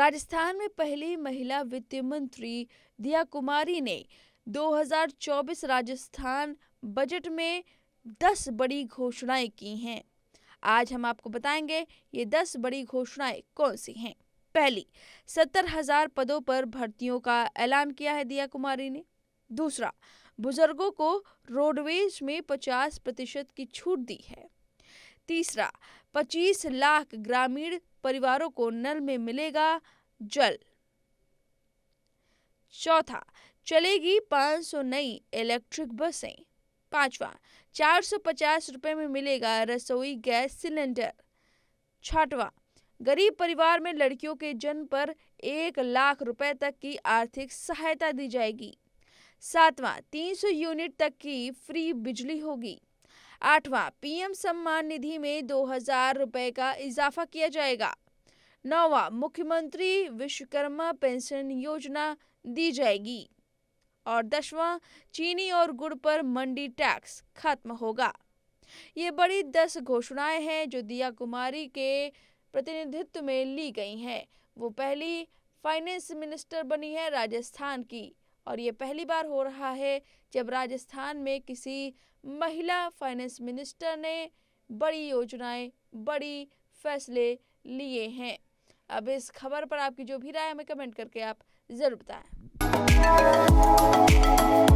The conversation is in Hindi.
राजस्थान में पहली महिला वित्त मंत्री दिया कुमारी ने 2024 राजस्थान बजट में 10 बड़ी घोषणाएं की हैं आज हम आपको बताएंगे ये 10 बड़ी घोषणाएं कौन सी हैं पहली सत्तर हजार पदों पर भर्तियों का ऐलान किया है दिया कुमारी ने दूसरा बुजुर्गों को रोडवेज में 50 प्रतिशत की छूट दी है तीसरा 25 लाख ग्रामीण परिवारों को नल में मिलेगा जल चौथा चलेगी 500 नई इलेक्ट्रिक बसें पांचवा 450 रुपए में मिलेगा रसोई गैस सिलेंडर छठवा गरीब परिवार में लड़कियों के जन्म पर एक लाख रुपए तक की आर्थिक सहायता दी जाएगी सातवां 300 यूनिट तक की फ्री बिजली होगी आठवां पीएम सम्मान निधि में दो हजार रुपए का इजाफा किया जाएगा नौवां मुख्यमंत्री विश्वकर्मा पेंशन योजना दी जाएगी और दसवां चीनी और गुड़ पर मंडी टैक्स खत्म होगा ये बड़ी दस घोषणाएं हैं जो दिया कुमारी के प्रतिनिधित्व में ली गई हैं वो पहली फाइनेंस मिनिस्टर बनी है राजस्थान की और ये पहली बार हो रहा है जब राजस्थान में किसी महिला फाइनेंस मिनिस्टर ने बड़ी योजनाएं बड़ी फैसले लिए हैं अब इस खबर पर आपकी जो भी राय हमें कमेंट करके आप ज़रूर बताएं